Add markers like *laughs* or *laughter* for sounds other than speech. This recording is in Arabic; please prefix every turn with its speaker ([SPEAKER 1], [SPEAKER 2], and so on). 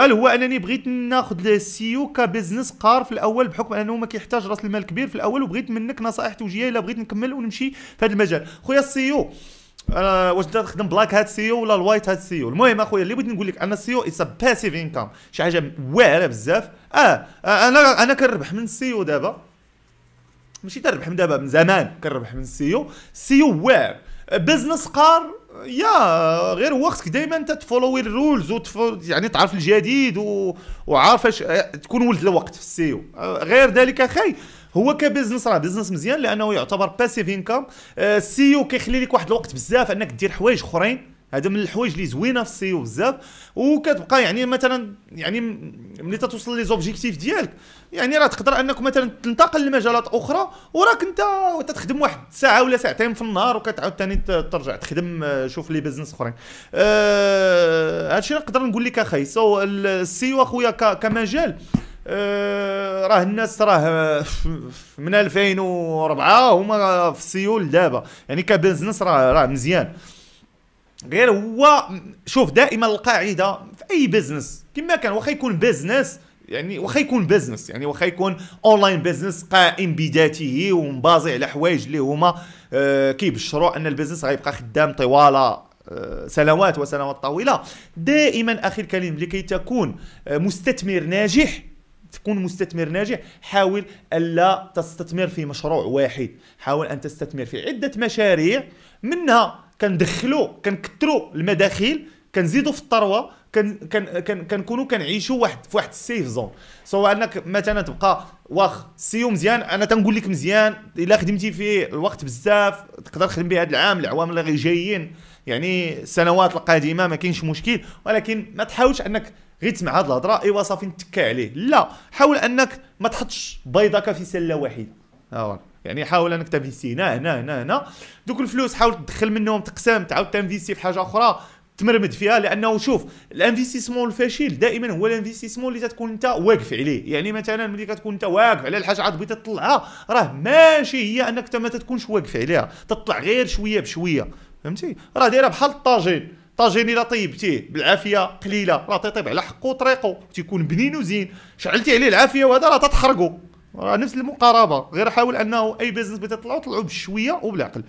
[SPEAKER 1] قال هو انني بغيت ناخذ السيو e كبزنس قار في الاول بحكم انه ما كيحتاج راس المال كبير في الاول وبغيت منك نصائح توجيهيه الا بغيت نكمل ونمشي في هذا المجال خويا السيو e انا آه، واش بدات تخدم بلاك هاد سيو e ولا الوايت هاد سيو المهم اخويا اللي بغيت نقول لك ان السيو اتس باسيف انكم شي حاجه واعره بزاف اه, آه، انا انا كنربح من السيو دابا ماشي تربح من دابا من زمان كنربح من السيو السيو واعر بزنس آه، قار يا غير وقتك دائما انت تفولوي الرولز يعني تعرف الجديد و... وعارف اش تكون ولد الوقت في السيو غير ذلك اخي هو كبزنس راه بزنس مزيان لانه يعتبر باسيف انكم آه، السيو كيخلي لك واحد الوقت بزاف انك دير حوايج اخرين هذا من الحوايج اللي زوينه في السيو بزاف وكتبقى يعني مثلا يعني ملي تتوصل لي زوبجيكتيف ديالك يعني راه تقدر انك مثلا تنتقل لمجالات اخرى وراك انت تخدم واحد ساعه ولا ساعتين في النهار وكتعاود ثاني ترجع تخدم آه، شوف لي بيزنس اخرين أه هادشي نقدر نقول لك اخي سو السيو اخويا كمجال أه راه الناس راه *laughs* من 2004 هما في السيول دابا يعني كبزنس راه راه مزيان غير هو شوف دائما القاعده في اي بزنس كما كان واخا يكون بزنس يعني واخا يكون بزنس يعني واخا يكون اونلاين بزنس قائم بذاته ومبازي على حوايج اللي هما آه، كيبشروا ان البزنس غيبقى خدام طوال آه، سنوات وسنوات طويله دائما اخي الكريم لكي تكون آه، مستثمر ناجح تكون مستثمر ناجح حاول الا تستثمر في مشروع واحد حاول ان تستثمر في عده مشاريع منها كندخلوا كنكثروا المداخيل كنزيدوا في الثروه كنكونوا كنعيشوا واحد في واحد السيف زون سواء انك مثلا تبقى واخ سيو مزيان انا تنقول لك مزيان الا خدمتي فيه الوقت بزاف تقدر تخدم به هذا العام العوام اللي جايين يعني السنوات القادمه ما كاينش مشكل ولكن ما تحاولش انك غير تسمع هذه الهضره ايوا صافي نتكى عليه لا حاول انك ما تحطش بيضك في سله واحده اه يعني حاول انك تنفيستي هنا هنا هنا هنا دوك الفلوس حاول تدخل منهم تقسم تعاود تنفيستي في حاجه اخرى تمرمد فيها لانه شوف الانفستيسمون الفاشل دائما هو الانفستيسمون اللي تكون انت واقف عليه يعني مثلا ملي كتكون انت واقف على الحاجه عاد بغيتي تطلعها راه ماشي هي انك انت ما تكونش واقف عليها تطلع غير شويه بشويه فهمتي راه دايره بحال الطاجين الطاجين الا طيبتيه بالعافيه قليله راه تطيب على حقه وطريقه تيكون بنين وزين شعلتي عليه العافيه وهذا راه تتخرقو نفس المقاربه غير حاول انه اي بيزنس بتطلعوا طلعوا بشويه وبالعقل